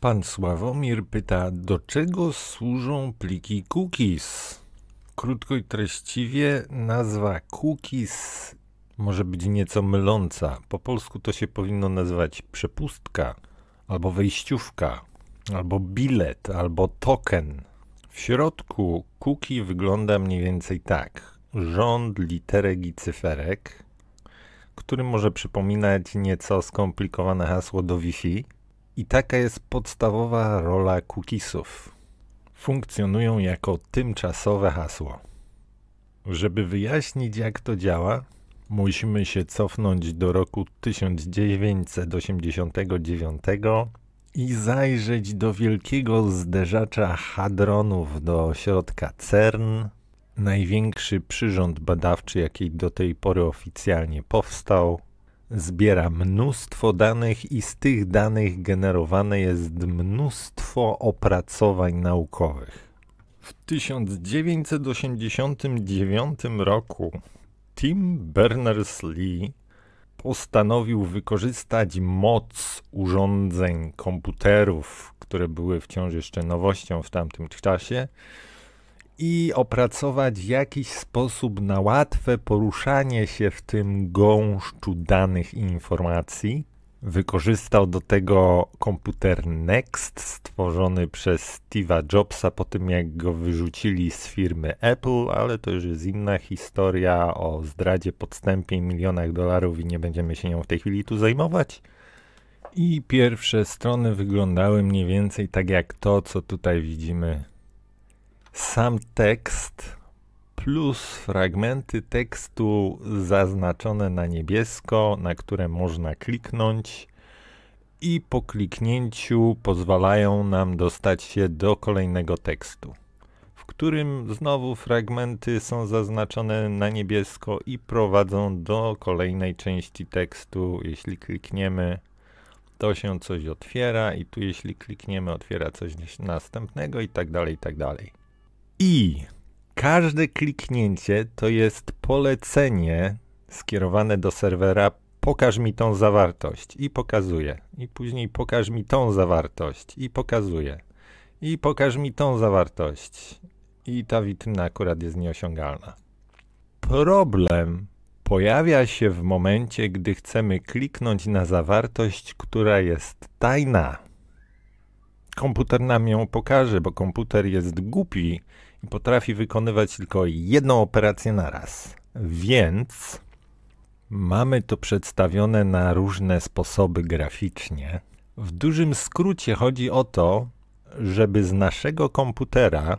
Pan Sławomir pyta, do czego służą pliki cookies? Krótko i treściwie, nazwa cookies może być nieco myląca. Po polsku to się powinno nazywać przepustka, albo wejściówka, albo bilet, albo token. W środku cookie wygląda mniej więcej tak. Rząd literek i cyferek, który może przypominać nieco skomplikowane hasło do Wi-Fi i taka jest podstawowa rola cookiesów. Funkcjonują jako tymczasowe hasło. Żeby wyjaśnić, jak to działa, musimy się cofnąć do roku 1989 i zajrzeć do wielkiego zderzacza hadronów do środka CERN, największy przyrząd badawczy, jaki do tej pory oficjalnie powstał zbiera mnóstwo danych i z tych danych generowane jest mnóstwo opracowań naukowych. W 1989 roku Tim Berners-Lee postanowił wykorzystać moc urządzeń komputerów, które były wciąż jeszcze nowością w tamtym czasie, i opracować jakiś sposób na łatwe poruszanie się w tym gąszczu danych i informacji. Wykorzystał do tego komputer Next stworzony przez Steve'a Jobsa po tym, jak go wyrzucili z firmy Apple, ale to już jest inna historia o zdradzie, podstępie i milionach dolarów i nie będziemy się nią w tej chwili tu zajmować. I pierwsze strony wyglądały mniej więcej tak jak to, co tutaj widzimy sam tekst plus fragmenty tekstu zaznaczone na niebiesko, na które można kliknąć i po kliknięciu pozwalają nam dostać się do kolejnego tekstu, w którym znowu fragmenty są zaznaczone na niebiesko i prowadzą do kolejnej części tekstu. Jeśli klikniemy, to się coś otwiera i tu jeśli klikniemy, otwiera coś następnego i tak dalej, i tak dalej. I każde kliknięcie to jest polecenie skierowane do serwera pokaż mi tą zawartość i pokazuje. I później pokaż mi tą zawartość i pokazuje. I pokaż mi tą zawartość. I ta witryna akurat jest nieosiągalna. Problem pojawia się w momencie, gdy chcemy kliknąć na zawartość, która jest tajna. Komputer nam ją pokaże, bo komputer jest głupi i potrafi wykonywać tylko jedną operację na raz. Więc mamy to przedstawione na różne sposoby graficznie. W dużym skrócie chodzi o to, żeby z naszego komputera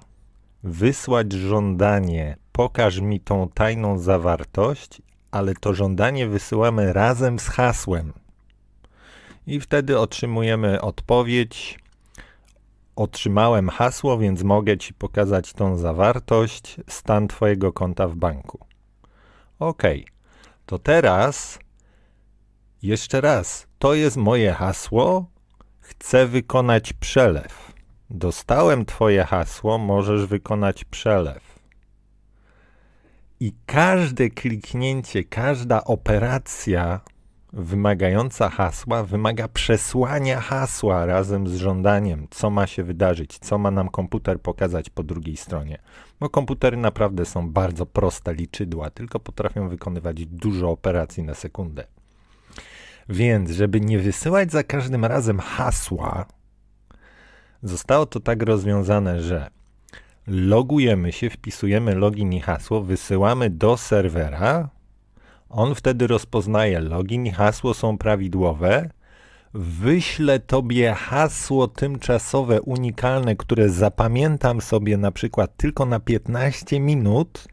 wysłać żądanie pokaż mi tą tajną zawartość, ale to żądanie wysyłamy razem z hasłem. I wtedy otrzymujemy odpowiedź otrzymałem hasło, więc mogę ci pokazać tą zawartość, stan twojego konta w banku. OK. To teraz jeszcze raz. To jest moje hasło. Chcę wykonać przelew. Dostałem twoje hasło, możesz wykonać przelew. I każde kliknięcie, każda operacja wymagająca hasła wymaga przesłania hasła razem z żądaniem, co ma się wydarzyć, co ma nam komputer pokazać po drugiej stronie. Bo komputery naprawdę są bardzo proste liczydła, tylko potrafią wykonywać dużo operacji na sekundę. Więc, żeby nie wysyłać za każdym razem hasła, zostało to tak rozwiązane, że logujemy się, wpisujemy login i hasło, wysyłamy do serwera, on wtedy rozpoznaje login i hasło są prawidłowe. Wyślę tobie hasło tymczasowe, unikalne, które zapamiętam sobie na przykład tylko na 15 minut.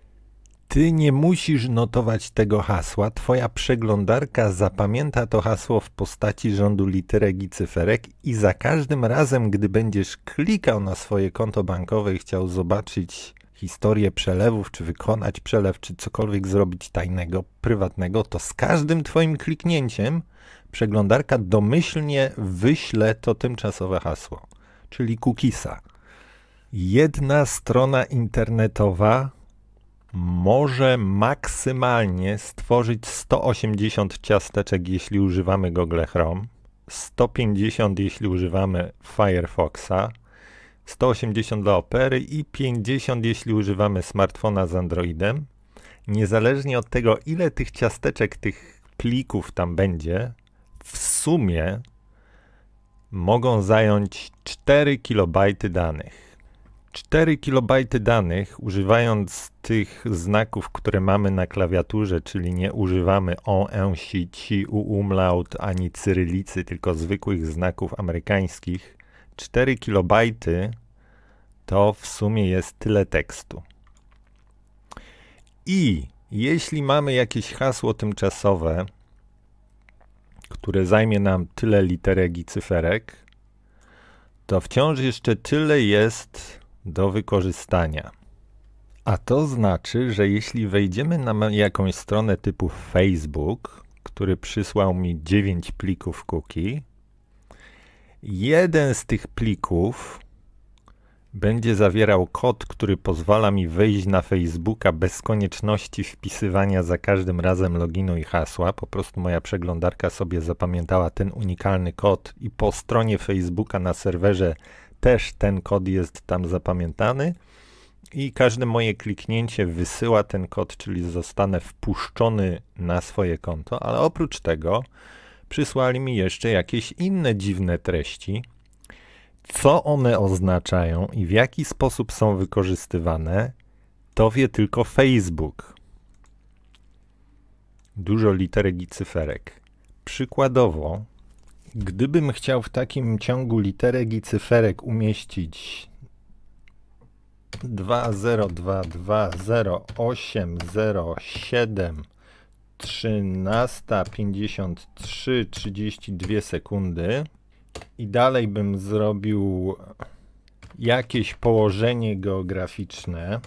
Ty nie musisz notować tego hasła. Twoja przeglądarka zapamięta to hasło w postaci rządu literek i cyferek i za każdym razem, gdy będziesz klikał na swoje konto bankowe i chciał zobaczyć historię przelewów, czy wykonać przelew, czy cokolwiek zrobić tajnego, prywatnego, to z każdym Twoim kliknięciem przeglądarka domyślnie wyśle to tymczasowe hasło, czyli cookiesa. Jedna strona internetowa może maksymalnie stworzyć 180 ciasteczek, jeśli używamy Google Chrome, 150 jeśli używamy Firefoxa, 180 dla opery i 50 jeśli używamy smartfona z Androidem. Niezależnie od tego, ile tych ciasteczek, tych plików tam będzie, w sumie mogą zająć 4 KB danych. 4 KB danych, używając tych znaków, które mamy na klawiaturze, czyli nie używamy on, ci, u, umlaut, ani cyrylicy, tylko zwykłych znaków amerykańskich, 4 KB to w sumie jest tyle tekstu. I jeśli mamy jakieś hasło tymczasowe, które zajmie nam tyle literek i cyferek, to wciąż jeszcze tyle jest do wykorzystania. A to znaczy, że jeśli wejdziemy na jakąś stronę typu Facebook, który przysłał mi 9 plików cookie, Jeden z tych plików będzie zawierał kod, który pozwala mi wejść na Facebooka bez konieczności wpisywania za każdym razem loginu i hasła. Po prostu moja przeglądarka sobie zapamiętała ten unikalny kod i po stronie Facebooka na serwerze też ten kod jest tam zapamiętany. I każde moje kliknięcie wysyła ten kod, czyli zostanę wpuszczony na swoje konto, ale oprócz tego przysłali mi jeszcze jakieś inne dziwne treści. Co one oznaczają i w jaki sposób są wykorzystywane, to wie tylko Facebook. Dużo literek i cyferek. Przykładowo, gdybym chciał w takim ciągu literek i cyferek umieścić 20220807 13:53:32 sekundy. I dalej bym zrobił jakieś położenie geograficzne.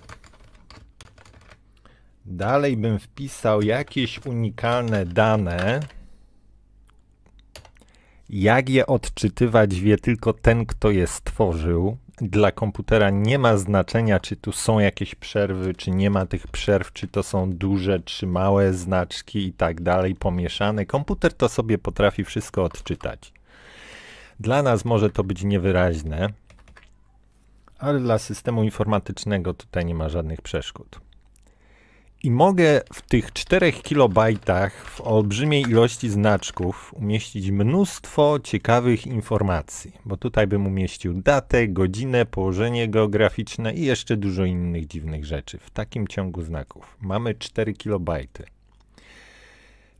Dalej bym wpisał jakieś unikalne dane. Jak je odczytywać wie tylko ten, kto je stworzył dla komputera nie ma znaczenia, czy tu są jakieś przerwy, czy nie ma tych przerw, czy to są duże, czy małe znaczki i tak dalej, pomieszane. Komputer to sobie potrafi wszystko odczytać. Dla nas może to być niewyraźne, ale dla systemu informatycznego tutaj nie ma żadnych przeszkód. I mogę w tych 4 kilobajtach w olbrzymiej ilości znaczków umieścić mnóstwo ciekawych informacji, bo tutaj bym umieścił datę, godzinę, położenie geograficzne i jeszcze dużo innych dziwnych rzeczy. W takim ciągu znaków mamy 4 kilobajty.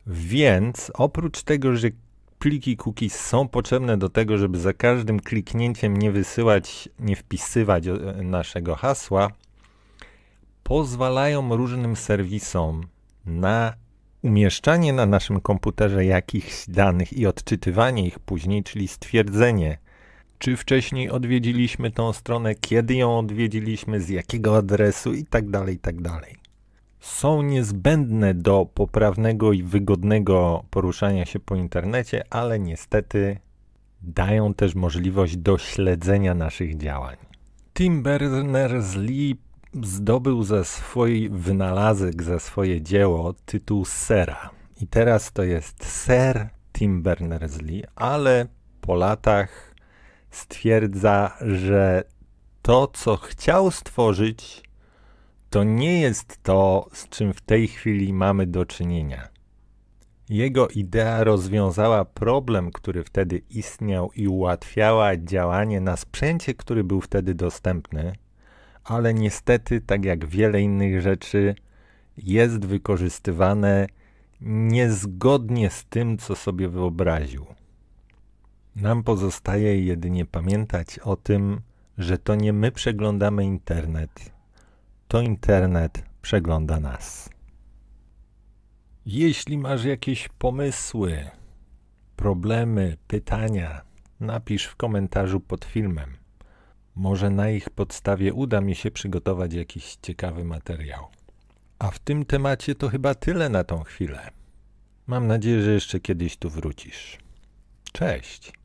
Więc oprócz tego, że pliki cookies są potrzebne do tego, żeby za każdym kliknięciem nie wysyłać, nie wpisywać e, naszego hasła, pozwalają różnym serwisom na umieszczanie na naszym komputerze jakichś danych i odczytywanie ich później, czyli stwierdzenie, czy wcześniej odwiedziliśmy tą stronę, kiedy ją odwiedziliśmy, z jakiego adresu itd. Tak itd. Tak Są niezbędne do poprawnego i wygodnego poruszania się po internecie, ale niestety dają też możliwość do śledzenia naszych działań. Tim Berners-Lee zdobył ze swój wynalazek, za swoje dzieło tytuł Sera. I teraz to jest Ser Tim Berners-Lee, ale po latach stwierdza, że to, co chciał stworzyć, to nie jest to, z czym w tej chwili mamy do czynienia. Jego idea rozwiązała problem, który wtedy istniał i ułatwiała działanie na sprzęcie, który był wtedy dostępny, ale niestety, tak jak wiele innych rzeczy, jest wykorzystywane niezgodnie z tym, co sobie wyobraził. Nam pozostaje jedynie pamiętać o tym, że to nie my przeglądamy internet, to internet przegląda nas. Jeśli masz jakieś pomysły, problemy, pytania, napisz w komentarzu pod filmem. Może na ich podstawie uda mi się przygotować jakiś ciekawy materiał. A w tym temacie to chyba tyle na tą chwilę. Mam nadzieję, że jeszcze kiedyś tu wrócisz. Cześć.